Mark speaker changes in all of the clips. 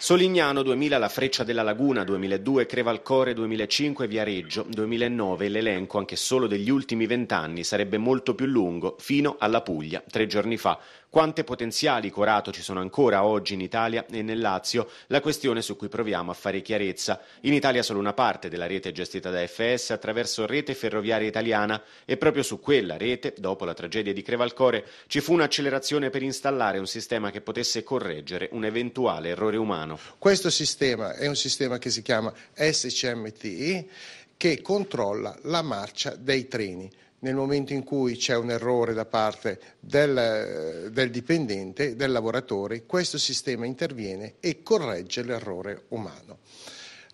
Speaker 1: Solignano 2000, La Freccia della Laguna 2002, Crevalcore 2005, Viareggio 2009. L'elenco, anche solo degli ultimi vent'anni, sarebbe molto più lungo, fino alla Puglia, tre giorni fa, quante potenziali corato ci sono ancora oggi in Italia e nel Lazio? La questione su cui proviamo a fare chiarezza. In Italia solo una parte della rete è gestita da FS attraverso Rete Ferroviaria Italiana e proprio su quella rete, dopo la tragedia di Crevalcore, ci fu un'accelerazione per installare un sistema che potesse correggere un eventuale errore umano.
Speaker 2: Questo sistema è un sistema che si chiama SCMT che controlla la marcia dei treni. Nel momento in cui c'è un errore da parte del, del dipendente, del lavoratore, questo sistema interviene e corregge l'errore umano.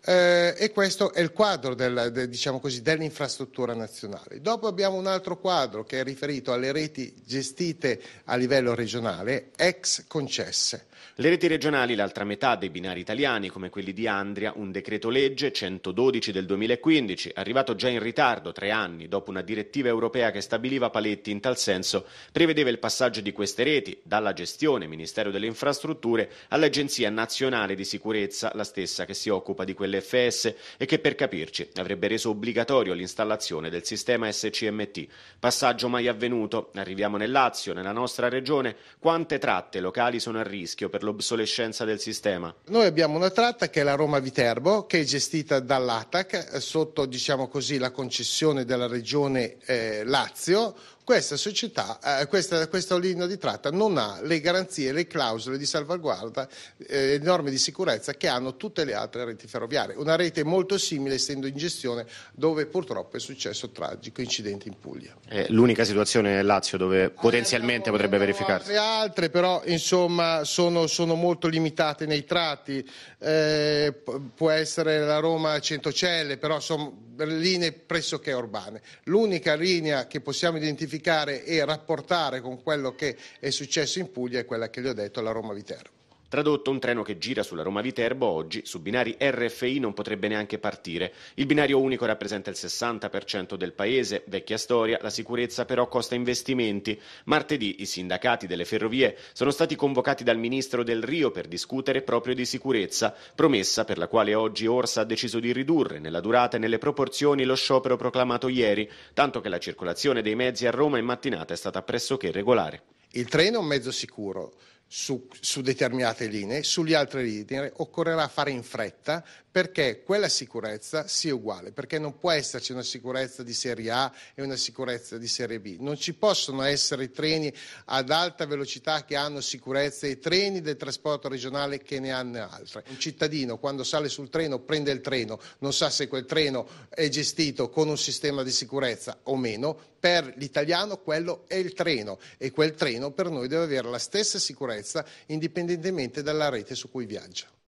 Speaker 2: Eh, e questo è il quadro del, de, diciamo così, dell'infrastruttura nazionale. Dopo abbiamo un altro quadro che è riferito alle reti gestite a livello regionale, ex concesse.
Speaker 1: Le reti regionali, l'altra metà dei binari italiani, come quelli di Andria, un decreto legge 112 del 2015, arrivato già in ritardo tre anni dopo una direttiva europea che stabiliva paletti in tal senso, prevedeva il passaggio di queste reti dalla gestione Ministero delle Infrastrutture all'Agenzia Nazionale di Sicurezza, la stessa che si occupa di quelle dell'FS e che per capirci avrebbe reso obbligatorio l'installazione del sistema SCMT. Passaggio mai avvenuto. Arriviamo nel Lazio, nella nostra regione. Quante tratte locali sono a rischio per l'obsolescenza del sistema?
Speaker 2: Noi abbiamo una tratta che è la Roma Viterbo, che è gestita dall'ATAC eh, sotto diciamo così, la concessione della regione eh, Lazio questa società, eh, questa, questa linea di tratta non ha le garanzie, le clausole di salvaguardia, eh, le norme di sicurezza che hanno tutte le altre reti ferroviarie. Una rete molto simile essendo in gestione dove purtroppo è successo tragico incidente in Puglia.
Speaker 1: È l'unica situazione nel Lazio dove eh, potenzialmente eh, potrebbe no, verificarsi.
Speaker 2: Le altre, però insomma sono, sono, molto limitate nei tratti, eh, può essere la Roma Centocelle, però sono linee pressoché urbane. L'unica linea che possiamo identificare identificare e rapportare con quello che è successo in Puglia e quella che gli ho detto la Roma Viterbo.
Speaker 1: Tradotto, un treno che gira sulla Roma Viterbo oggi su binari RFI non potrebbe neanche partire. Il binario unico rappresenta il 60% del paese, vecchia storia, la sicurezza però costa investimenti. Martedì i sindacati delle ferrovie sono stati convocati dal ministro del Rio per discutere proprio di sicurezza, promessa per la quale oggi Orsa ha deciso di ridurre nella durata e nelle proporzioni lo sciopero proclamato ieri, tanto che la circolazione dei mezzi a Roma in mattinata è stata pressoché regolare.
Speaker 2: Il treno è un mezzo sicuro su, su, determinate linee, sulle altre linee occorrerà fare in fretta perché quella sicurezza sia uguale, perché non può esserci una sicurezza di serie A e una sicurezza di serie B, non ci possono essere treni ad alta velocità che hanno sicurezza e treni del trasporto regionale che ne hanno altre. Un cittadino quando sale sul treno prende il treno, non sa se quel treno è gestito con un sistema di sicurezza o meno, per l'italiano quello è il treno e quel treno per noi deve avere la stessa sicurezza sicurezza indipendentemente dalla rete su cui viaggia.